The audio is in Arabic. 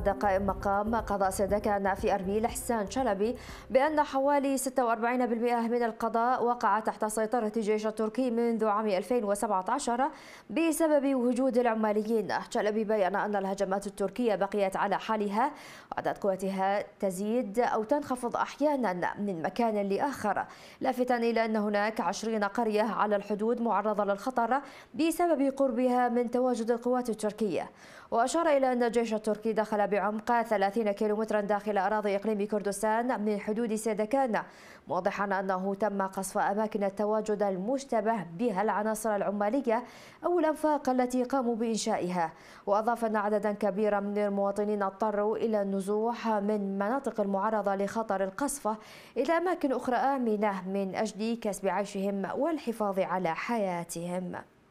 قائم مقام قضاء سدكان في أربيل حسان شلبي بأن حوالي 46% من القضاء وقع تحت سيطرة الجيش التركي منذ عام 2017 بسبب وجود العماليين شلبي بيّن أن الهجمات التركية بقيت على حالها وعدد قوتها تزيد أو تنخفض أحيانا من مكان لآخر لافتا إلى أن هناك 20 قرية على الحدود معرضة للخطر بسبب قربها من تواجد القوات التركية وأشار إلى أن الجيش التركي دخل بعمق 30 كيلومترا داخل أراضي إقليم كردستان من حدود سيدكان موضحا أنه تم قصف أماكن التواجد المشتبه بها العناصر العمالية أو الأنفاق التي قاموا بإنشائها وأضاف أن عددا كبيرا من المواطنين اضطروا إلى النزوح من مناطق المعرضة لخطر القصف إلى أماكن أخرى آمنة من أجل كسب عيشهم والحفاظ على حياتهم